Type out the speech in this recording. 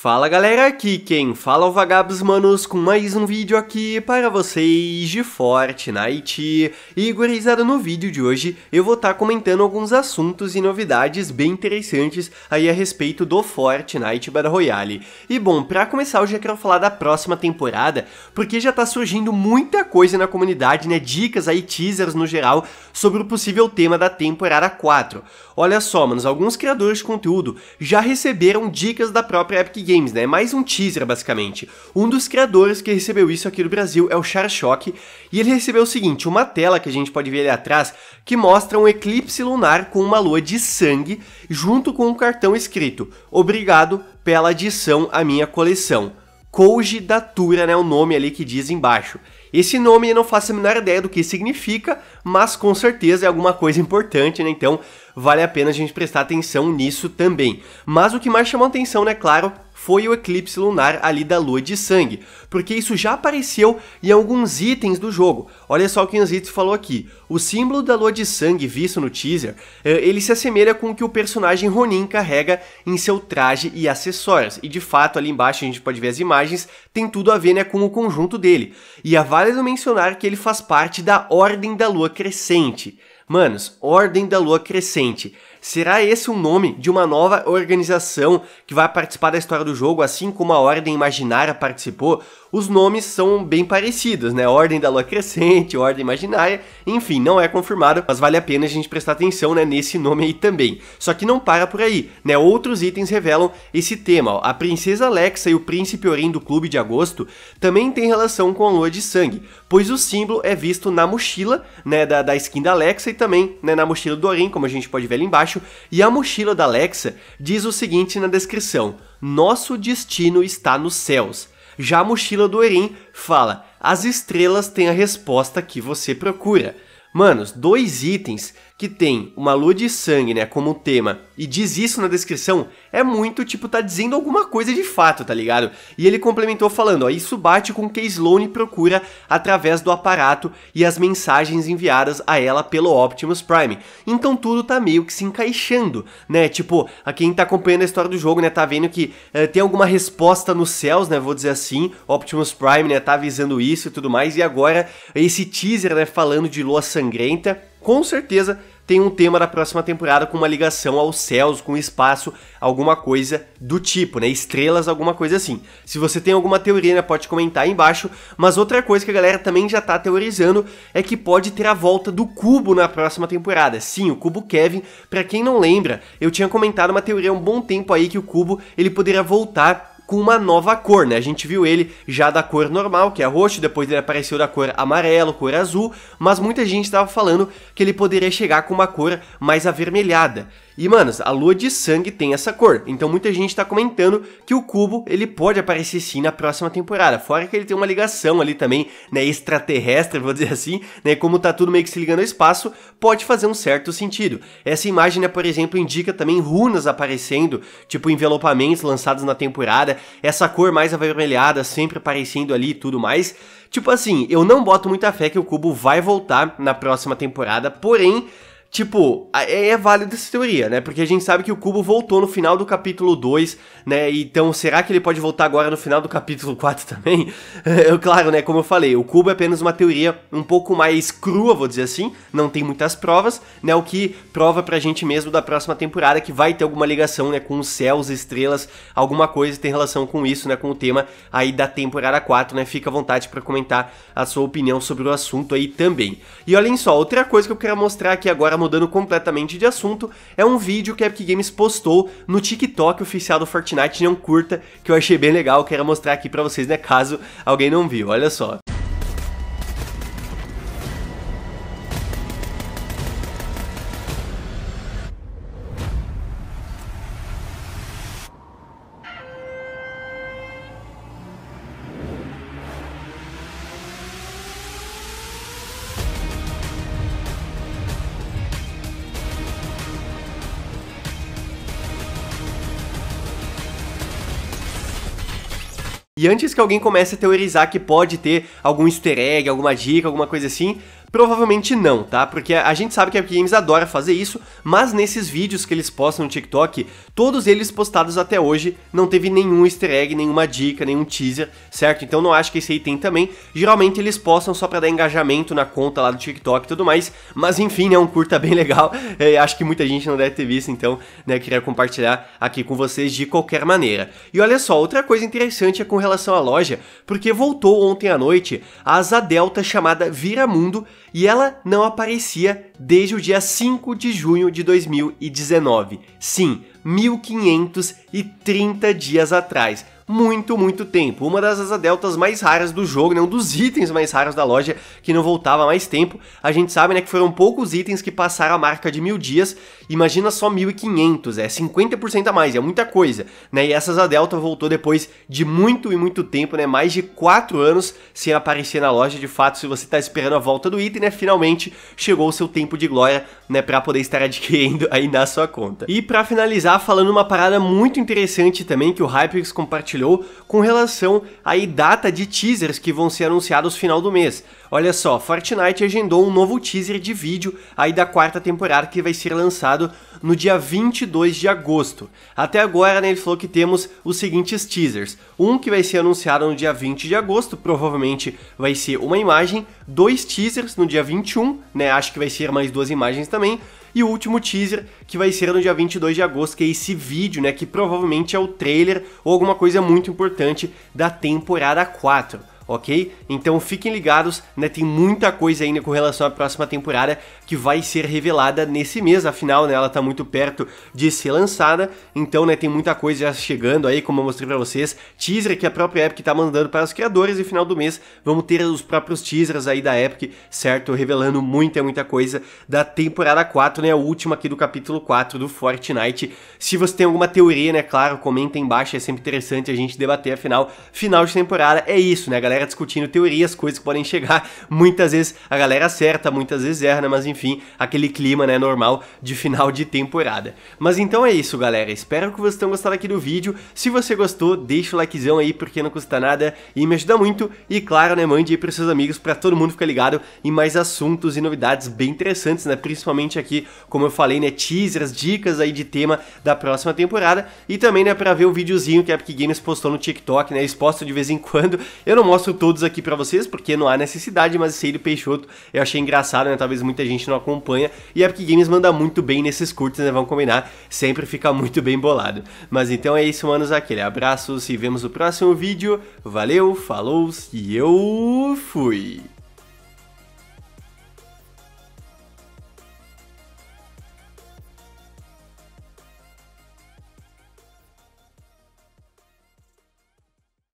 Fala galera, aqui quem fala é o Vagabos Manos com mais um vídeo aqui para vocês de Fortnite. E gurizada, no vídeo de hoje eu vou estar tá comentando alguns assuntos e novidades bem interessantes aí a respeito do Fortnite Battle Royale. E bom, para começar eu já quero falar da próxima temporada, porque já tá surgindo muita coisa na comunidade, né, dicas aí, teasers no geral, sobre o possível tema da temporada 4. Olha só, manos, alguns criadores de conteúdo já receberam dicas da própria Epic Games, né? É mais um teaser, basicamente. Um dos criadores que recebeu isso aqui no Brasil é o Charchock, e ele recebeu o seguinte, uma tela que a gente pode ver ali atrás, que mostra um eclipse lunar com uma lua de sangue, junto com um cartão escrito, obrigado pela adição à minha coleção. Koji Datura, né, o nome ali que diz embaixo. Esse nome eu não faço a menor ideia do que significa, mas com certeza é alguma coisa importante, né? Então vale a pena a gente prestar atenção nisso também. Mas o que mais chamou atenção, né, claro, foi o eclipse lunar ali da lua de sangue, porque isso já apareceu em alguns itens do jogo. Olha só o que o Anzitz falou aqui. O símbolo da lua de sangue visto no teaser, eh, ele se assemelha com o que o personagem Ronin carrega em seu traje e acessórios, e de fato ali embaixo a gente pode ver as imagens, tem tudo a ver né, com o conjunto dele. E é válido mencionar que ele faz parte da Ordem da Lua Crescente. Manos, Ordem da Lua Crescente. Será esse o nome de uma nova organização que vai participar da história do jogo, assim como a Ordem Imaginária participou? Os nomes são bem parecidos, né? Ordem da Lua Crescente, Ordem Imaginária, enfim, não é confirmado, mas vale a pena a gente prestar atenção né, nesse nome aí também. Só que não para por aí, né? Outros itens revelam esse tema. Ó. A Princesa Alexa e o Príncipe Orim do Clube de Agosto também têm relação com a Lua de Sangue, pois o símbolo é visto na mochila né, da, da skin da Alexa e também né, na mochila do Orim, como a gente pode ver ali embaixo baixo e a mochila da Alexa diz o seguinte na descrição: Nosso destino está nos céus. Já a mochila do Erin fala: As estrelas têm a resposta que você procura. Manos, dois itens que tem uma lua de sangue, né, como tema, e diz isso na descrição, é muito tipo tá dizendo alguma coisa de fato, tá ligado? E ele complementou falando, ó, isso bate com o que Sloane procura através do aparato e as mensagens enviadas a ela pelo Optimus Prime. Então tudo tá meio que se encaixando, né? Tipo, a quem tá acompanhando a história do jogo, né, tá vendo que eh, tem alguma resposta nos céus, né, vou dizer assim, Optimus Prime, né, tá avisando isso e tudo mais, e agora esse teaser, né, falando de lua sangrenta, com certeza tem um tema da próxima temporada com uma ligação aos céus, com espaço, alguma coisa do tipo, né? Estrelas, alguma coisa assim. Se você tem alguma teoria, né, pode comentar aí embaixo. Mas outra coisa que a galera também já tá teorizando é que pode ter a volta do cubo na próxima temporada. Sim, o cubo Kevin, para quem não lembra, eu tinha comentado uma teoria há um bom tempo aí que o cubo ele poderia voltar com uma nova cor, né? A gente viu ele já da cor normal, que é roxo, depois ele apareceu da cor amarelo, cor azul, mas muita gente estava falando que ele poderia chegar com uma cor mais avermelhada. E, mano, a lua de sangue tem essa cor. Então muita gente tá comentando que o cubo, ele pode aparecer sim na próxima temporada. Fora que ele tem uma ligação ali também, né, extraterrestre, vou dizer assim, né, como tá tudo meio que se ligando ao espaço, pode fazer um certo sentido. Essa imagem, né, por exemplo, indica também runas aparecendo, tipo envelopamentos lançados na temporada, essa cor mais avermelhada sempre aparecendo ali e tudo mais. Tipo assim, eu não boto muita fé que o cubo vai voltar na próxima temporada, porém, Tipo, é, é válida essa teoria, né? Porque a gente sabe que o Cubo voltou no final do capítulo 2, né? Então, será que ele pode voltar agora no final do capítulo 4 também? claro, né? Como eu falei, o Cubo é apenas uma teoria um pouco mais crua, vou dizer assim. Não tem muitas provas, né? O que prova pra gente mesmo da próxima temporada que vai ter alguma ligação, né? Com os céus, estrelas, alguma coisa tem relação com isso, né? Com o tema aí da temporada 4, né? Fica à vontade para comentar a sua opinião sobre o assunto aí também. E olhem só, outra coisa que eu quero mostrar aqui agora mudando completamente de assunto, é um vídeo que a Epic Games postou no TikTok oficial do Fortnite, não curta, que eu achei bem legal, quero mostrar aqui para vocês, né, caso alguém não viu, olha só. E antes que alguém comece a teorizar que pode ter algum easter egg, alguma dica, alguma coisa assim, Provavelmente não, tá? Porque a gente sabe que a Epic Games adora fazer isso, mas nesses vídeos que eles postam no TikTok, todos eles postados até hoje, não teve nenhum easter egg, nenhuma dica, nenhum teaser, certo? Então não acho que esse aí tem também. Geralmente eles postam só para dar engajamento na conta lá do TikTok e tudo mais, mas enfim, é um curta bem legal. É, acho que muita gente não deve ter visto, então, né, queria compartilhar aqui com vocês de qualquer maneira. E olha só, outra coisa interessante é com relação à loja, porque voltou ontem à noite a asa delta chamada Vira Mundo e ela não aparecia desde o dia 5 de junho de 2019. Sim, 1530 dias atrás muito, muito tempo. Uma das asa deltas mais raras do jogo, né? um dos itens mais raros da loja que não voltava mais tempo. A gente sabe né, que foram poucos itens que passaram a marca de mil dias. Imagina só 1.500, é 50% a mais, é muita coisa. Né? E essa asa delta voltou depois de muito e muito tempo, né? mais de 4 anos sem aparecer na loja. De fato, se você está esperando a volta do item, né? finalmente chegou o seu tempo de glória né? para poder estar adquirindo aí na sua conta. E para finalizar, falando uma parada muito interessante também que o HyperX compartilhou compartilhou com relação à data de teasers que vão ser anunciados no final do mês. Olha só, Fortnite agendou um novo teaser de vídeo aí da quarta temporada que vai ser lançado no dia 22 de agosto. Até agora, né, ele falou que temos os seguintes teasers. Um que vai ser anunciado no dia 20 de agosto, provavelmente vai ser uma imagem, dois teasers no dia 21, né, acho que vai ser mais duas imagens também, e o último teaser, que vai ser no dia 22 de agosto, que é esse vídeo, né, que provavelmente é o trailer ou alguma coisa muito importante da temporada 4 ok? Então fiquem ligados, né? Tem muita coisa ainda com relação à próxima temporada que vai ser revelada nesse mês, afinal, né? Ela tá muito perto de ser lançada, então, né? Tem muita coisa já chegando aí, como eu mostrei para vocês. Teaser que a própria Epic tá mandando para os criadores e final do mês vamos ter os próprios teasers aí da Epic, certo? Revelando muita, muita coisa da temporada 4, né? A última aqui do capítulo 4 do Fortnite. Se você tem alguma teoria, né? Claro, comenta aí embaixo, é sempre interessante a gente debater, afinal, final de temporada é isso, né, galera? galera discutindo teorias, coisas que podem chegar. Muitas vezes a galera acerta, muitas vezes erra, né? mas enfim, aquele clima né, normal de final de temporada. Mas então é isso, galera. Espero que vocês tenham gostado aqui do vídeo. Se você gostou, deixa o likezão aí, porque não custa nada e me ajuda muito. E claro, né, mande aí pros seus amigos para todo mundo ficar ligado em mais assuntos e novidades bem interessantes, né? Principalmente aqui, como eu falei, né, teasers, dicas aí de tema da próxima temporada e também, né, para ver o videozinho que a Epic Games postou no TikTok, né? Exposto de vez em quando. Eu não mostro passo todos aqui para vocês, porque não há necessidade, mas esse aí do Peixoto eu achei engraçado, né? Talvez muita gente não acompanha. E a Epic Games manda muito bem nesses curtos, né? Vamos combinar, sempre fica muito bem bolado. Mas então é isso, manos. Aquele abraço, se vemos no próximo vídeo. Valeu, falou e eu fui!